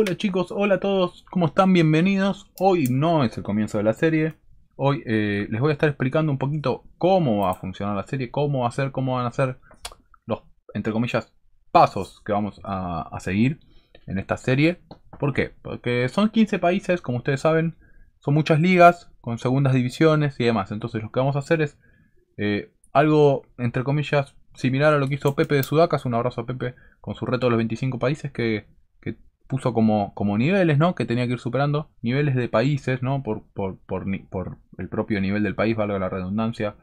hola chicos, hola a todos, ¿cómo están? Bienvenidos. Hoy no es el comienzo de la serie. Hoy eh, les voy a estar explicando un poquito cómo va a funcionar la serie, cómo va a ser, cómo van a ser los, entre comillas, pasos que vamos a, seguir en esta serie. ¿Por qué? Porque son 15 países, como ustedes saben, son muchas ligas con segundas divisiones y demás. Entonces lo que vamos a hacer es eh, algo, entre comillas, similar a lo que hizo Pepe de Sudacas. Un abrazo a Pepe con su reto de los 25 países que puso como, como niveles, ¿no? Que tenía que ir superando. Niveles de países, ¿no? Por, por, por el propio nivel del país, valga la redundancia.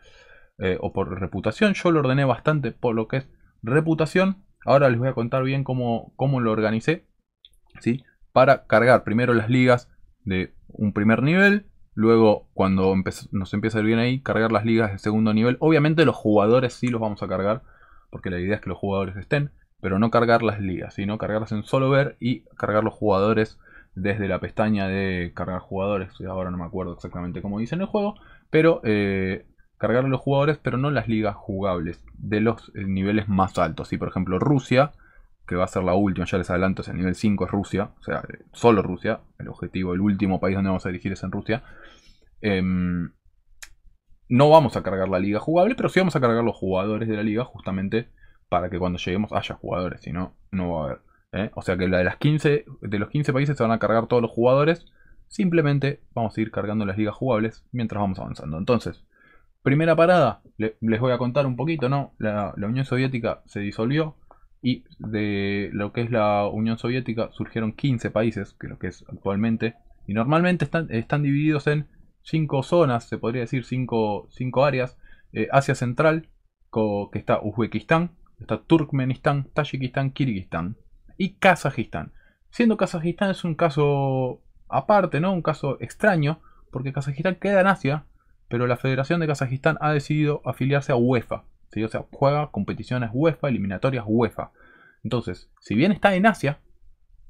Eh, o por reputación. Yo lo ordené bastante por lo que es reputación. Ahora les voy a contar bien cómo, lo organicé. ¿sí? Para cargar primero las ligas de un primer nivel. Luego, cuando nos empieza a ir bien ahí, cargar las ligas de segundo nivel. Obviamente los jugadores sí los vamos a cargar. Porque la idea es que los jugadores estén pero no cargar las ligas, sino cargarlas en solo ver y cargar los jugadores desde la pestaña de cargar jugadores, ahora no me acuerdo exactamente cómo dice en el juego, pero eh, cargar los jugadores, pero no las ligas jugables, de los eh, niveles más altos. Si por ejemplo Rusia, que va a ser la última, ya les adelanto, es el nivel 5 es Rusia, o sea, eh, solo Rusia, el objetivo, el último país donde vamos a dirigir es en Rusia. Em, no vamos a cargar la liga jugable, pero sí vamos a cargar los jugadores de la liga justamente para que cuando lleguemos haya jugadores, si no, no va a haber. ¿eh? O sea que la de, las 15, de los 15 países se van a cargar todos los jugadores. Simplemente vamos a ir cargando las ligas jugables mientras vamos avanzando. Entonces, primera parada, les voy a contar un poquito, ¿no? La, Unión Soviética se disolvió y de lo que es la Unión Soviética surgieron 15 países, que lo que es actualmente. Y normalmente están, están divididos en 5 zonas, se podría decir 5 áreas. Eh, Asia Central, que está Uzbekistán, Está Turkmenistán, Tayikistán, Kirguistán y Kazajistán. Siendo Kazajistán es un caso aparte, ¿no? Un caso extraño, porque Kazajistán queda en Asia, pero la Federación de Kazajistán ha decidido afiliarse a UEFA. O sea, juega competiciones UEFA, eliminatorias UEFA. Entonces, si bien está en Asia,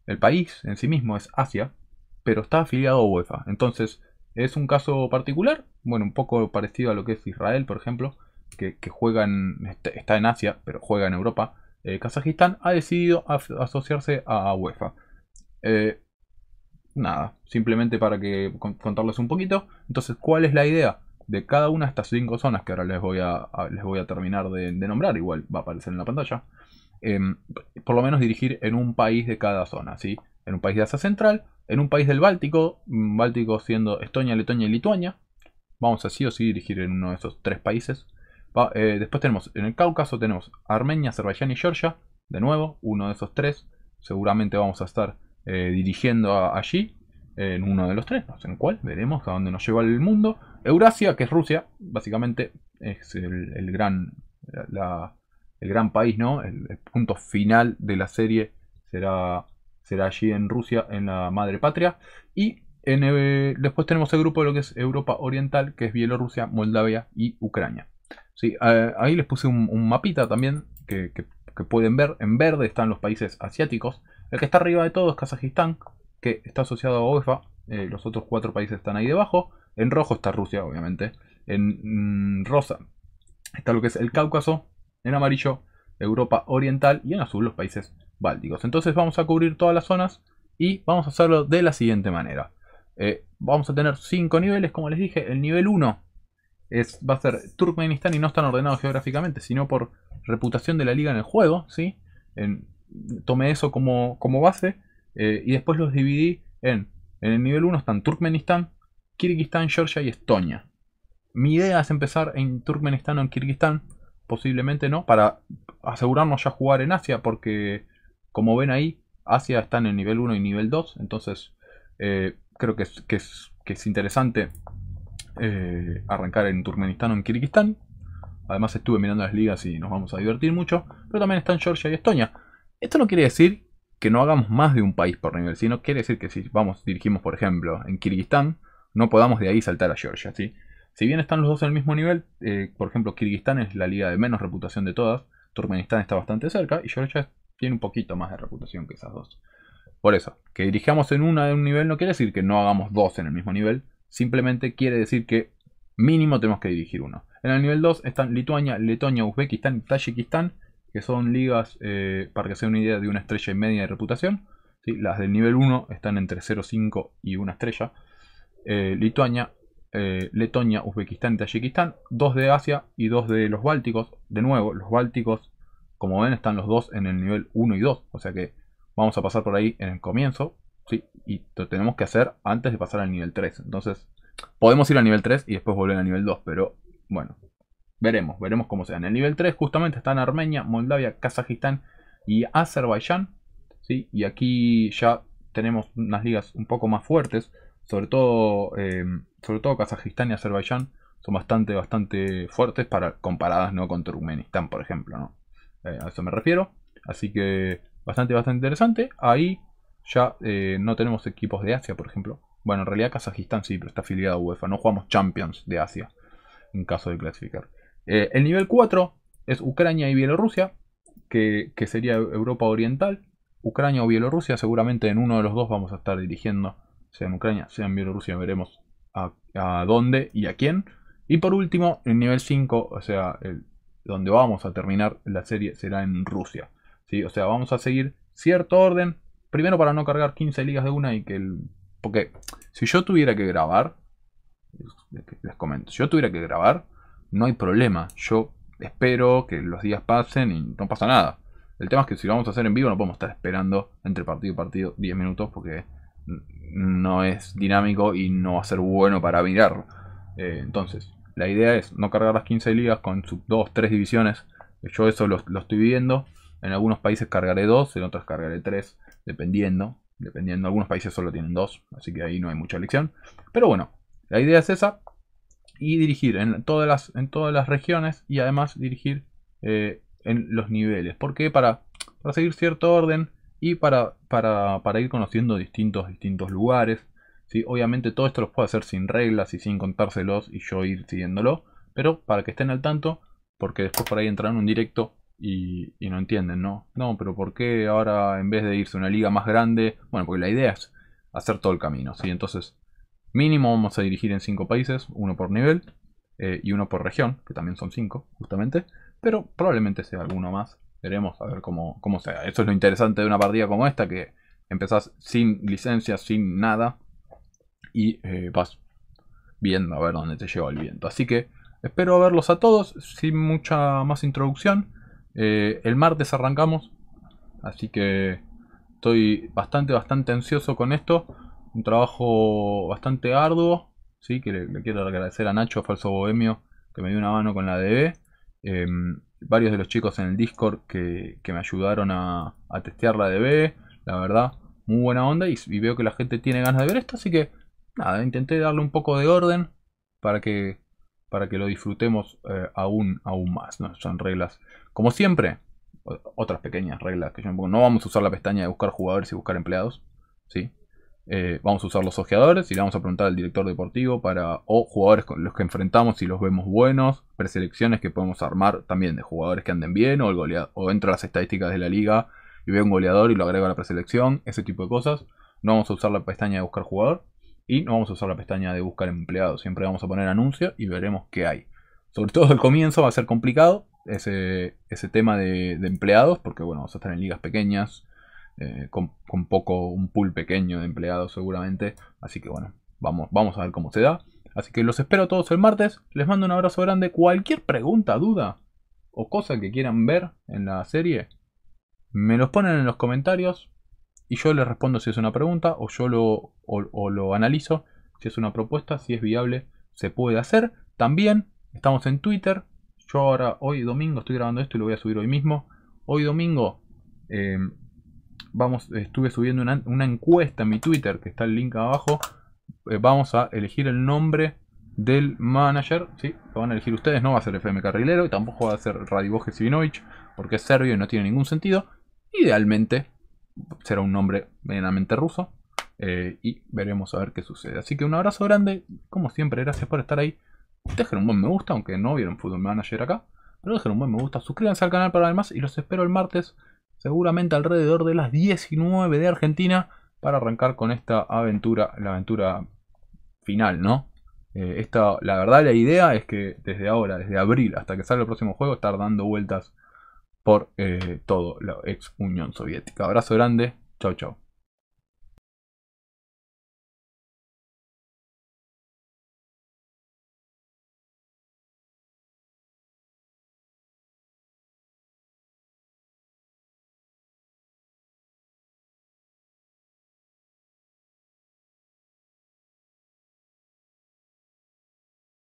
el país en sí mismo es Asia, pero está afiliado a UEFA. Entonces, es un caso particular, bueno, un poco parecido a lo que es Israel, por ejemplo, que, juega en, está en Asia, pero juega en Europa, eh, Kazajistán ha decidido asociarse a UEFA. Eh, nada, simplemente para que contarles un poquito. Entonces, ¿cuál es la idea? De cada una de estas cinco zonas que ahora les voy a, les voy a terminar de, nombrar, igual va a aparecer en la pantalla. Em, por lo menos dirigir en un país de cada zona, ¿sí? En un país de Asia Central, en un país del Báltico, Báltico siendo Estonia, Letonia y Lituania. Vamos a sí o sí dirigir en uno de esos tres países. Eh, después tenemos, en el Cáucaso tenemos Armenia, Azerbaiyán y Georgia. De nuevo, uno de esos tres. Seguramente vamos a estar eh, dirigiendo allí. En uno de los tres, no sé en cuál, veremos a dónde nos lleva el mundo. Eurasia, que es Rusia, básicamente es el, gran, el gran país, ¿no? El, punto final de la serie será, será allí en Rusia, en la madre patria. Y eh, después tenemos el grupo de lo que es Europa Oriental, que es Bielorrusia, Moldavia y Ucrania. Sí, ahí les puse un, mapita también que, pueden ver. En verde están los países asiáticos. El que está arriba de todo es Kazajistán, que está asociado a UEFA eh, los otros cuatro países están ahí debajo. En rojo está Rusia, obviamente. En mm, rosa está lo que es el Cáucaso. En amarillo, Europa Oriental. Y en azul, los países bálticos. Entonces vamos a cubrir todas las zonas y vamos a hacerlo de la siguiente manera. Eh, vamos a tener cinco niveles, como les dije. El nivel 1 va a ser Turkmenistán y no están ordenados geográficamente, sino por reputación de la liga en el juego, ¿sí? tomé eso como, como base eh, y después los dividí en, en el nivel 1 están Turkmenistán, Kirguistán, Georgia y Estonia. Mi idea es empezar en Turkmenistán o en Kirguistán, posiblemente no, para asegurarnos ya jugar en Asia, porque como ven ahí, Asia está en el nivel 1 y nivel 2, entonces eh, creo que que, que es interesante eh, arrancar en Turkmenistán o en Kirguistán. Además estuve mirando las ligas y nos vamos a divertir mucho, pero también están Georgia y Estonia. Esto no quiere decir que no hagamos más de un país por nivel, sino quiere decir que si vamos, dirigimos por ejemplo en Kirguistán, no podamos de ahí saltar a Georgia, Si bien están los dos en el mismo nivel, eh, por ejemplo Kirguistán es la liga de menos reputación de todas, Turkmenistán está bastante cerca y Georgia tiene un poquito más de reputación que esas dos. Por eso, que dirijamos en una de un nivel no quiere decir que no hagamos dos en el mismo nivel, Simplemente quiere decir que mínimo tenemos que dirigir uno. En el nivel 2 están Lituania, Letonia, Uzbekistán y Tayikistán, que son ligas, eh, para que se una idea, de una estrella y media de reputación. Las del nivel 1 están entre 0,5 y una estrella. Eh, Lituania, eh, Letonia, Uzbekistán y Tayikistán. Dos de Asia y dos de los Bálticos. De nuevo, los Bálticos, como ven, están los dos en el nivel 1 y 2. O sea que vamos a pasar por ahí en el comienzo y lo tenemos que hacer antes de pasar al nivel 3. Entonces, podemos ir al nivel 3 y después volver al nivel 2, pero bueno, veremos, veremos cómo sea. En el nivel 3 justamente están Armenia, Moldavia, Kazajistán y Azerbaiyán. ¿sí? Y aquí ya tenemos unas ligas un poco más fuertes, sobre todo, em, sobre todo Kazajistán y Azerbaiyán son bastante, bastante fuertes para, comparadas ¿no? con Turkmenistán, por ejemplo. Eh, a eso me refiero. Así que bastante, bastante interesante. Ahí ya eh, no tenemos equipos de Asia, por ejemplo. Bueno, en realidad Kazajistán sí, pero está afiliado a UEFA. No jugamos Champions de Asia en caso de clasificar. Eh, el nivel 4 es Ucrania y Bielorrusia, que, sería Europa Oriental. Ucrania o Bielorrusia, seguramente en uno de los dos vamos a estar dirigiendo, sea en Ucrania, sea en Bielorrusia, veremos a, dónde y a quién. Y por último, el nivel 5, o sea, el, donde vamos a terminar la serie será en Rusia. ¿sí? O sea, vamos a seguir cierto orden Primero para no cargar 15 ligas de una y que el... Porque si yo tuviera que grabar, les comento, si yo tuviera que grabar, no hay problema. Yo espero que los días pasen y no pasa nada. El tema es que si lo vamos a hacer en vivo no podemos estar esperando entre partido y partido 10 minutos porque no es dinámico y no va a ser bueno para mirarlo. Eh, entonces, la idea es no cargar las 15 ligas con sus 2, 3 divisiones. Yo eso lo, estoy viendo. En algunos países cargaré 2, en otros cargaré 3 dependiendo. Dependiendo, algunos países solo tienen dos, así que ahí no hay mucha elección. Pero bueno, la idea es esa. Y dirigir en todas las, en todas las regiones y además dirigir eh, en los niveles. Porque para, para seguir cierto orden y para, para, ir conociendo distintos, distintos lugares. Obviamente todo esto lo puedo hacer sin reglas y sin contárselos y yo ir siguiéndolo. Pero para que estén al tanto, porque después por ahí entrar en un directo y, no entienden, ¿no? No, pero ¿por qué ahora en vez de irse a una liga más grande? Bueno, porque la idea es hacer todo el camino, ¿sí? Entonces, mínimo vamos a dirigir en cinco países, uno por nivel eh, y uno por región, que también son cinco, justamente, pero probablemente sea alguno más. Veremos a ver cómo, sea. Eso es lo interesante de una partida como esta, que empezás sin licencia, sin nada, y eh, vas viendo a ver dónde te lleva el viento. Así que espero verlos a todos, sin mucha más introducción. Eh, el martes arrancamos, así que estoy bastante, bastante ansioso con esto. Un trabajo bastante arduo, ¿sí? que le, quiero agradecer a Nacho, falso bohemio, que me dio una mano con la DB. Em, varios de los chicos en el Discord que, me ayudaron a, testear la DB, la verdad, muy buena onda y veo que la gente tiene ganas de ver esto, así que nada, intenté darle un poco de orden para que para que lo disfrutemos eh, aún, aún más. ¿no? Son reglas, como siempre, otras pequeñas reglas que yo No vamos a usar la pestaña de buscar jugadores y buscar empleados. ¿sí? Eh, vamos a usar los ojeadores y le vamos a preguntar al director deportivo para o jugadores con los que enfrentamos y los vemos buenos, preselecciones que podemos armar también de jugadores que anden bien o, el o a las estadísticas de la liga y veo un goleador y lo agrega a la preselección, ese tipo de cosas. No vamos a usar la pestaña de buscar jugador. Y no vamos a usar la pestaña de buscar empleados. Siempre vamos a poner anuncio y veremos qué hay. Sobre todo el comienzo va a ser complicado. Ese, ese tema de, empleados. Porque bueno, vamos a estar en ligas pequeñas. Eh, con, poco, un pool pequeño de empleados seguramente. Así que bueno, vamos, vamos a ver cómo se da. Así que los espero todos el martes. Les mando un abrazo grande. Cualquier pregunta, duda o cosa que quieran ver en la serie, me los ponen en los comentarios y yo le respondo si es una pregunta o yo lo, lo analizo, si es una propuesta, si es viable, se puede hacer. También estamos en Twitter, yo ahora hoy domingo estoy grabando esto y lo voy a subir hoy mismo. Hoy domingo em, vamos, estuve subiendo una, encuesta en mi Twitter, que está el link abajo. Eh, vamos a elegir el nombre del manager. si Lo van a elegir ustedes, no va a ser FM Carrilero y tampoco va a ser Radivoje Sivinovich, porque es serbio y no tiene ningún sentido. Idealmente será un nombre meramente ruso. Eh, y veremos a ver qué sucede. Así que un abrazo grande, como siempre, gracias por estar ahí. Dejen un buen me gusta, aunque no vieron Football Manager acá. Pero dejen un buen me gusta, suscríbanse al canal para ver más y los espero el martes, seguramente alrededor de las 19 de Argentina, para arrancar con esta aventura, la aventura final, ¿no? Eh, la verdad, la idea es que desde ahora, desde abril hasta que salga el próximo juego, estar dando vueltas por eh, todo la ex Unión Soviética. Abrazo grande, chao chao.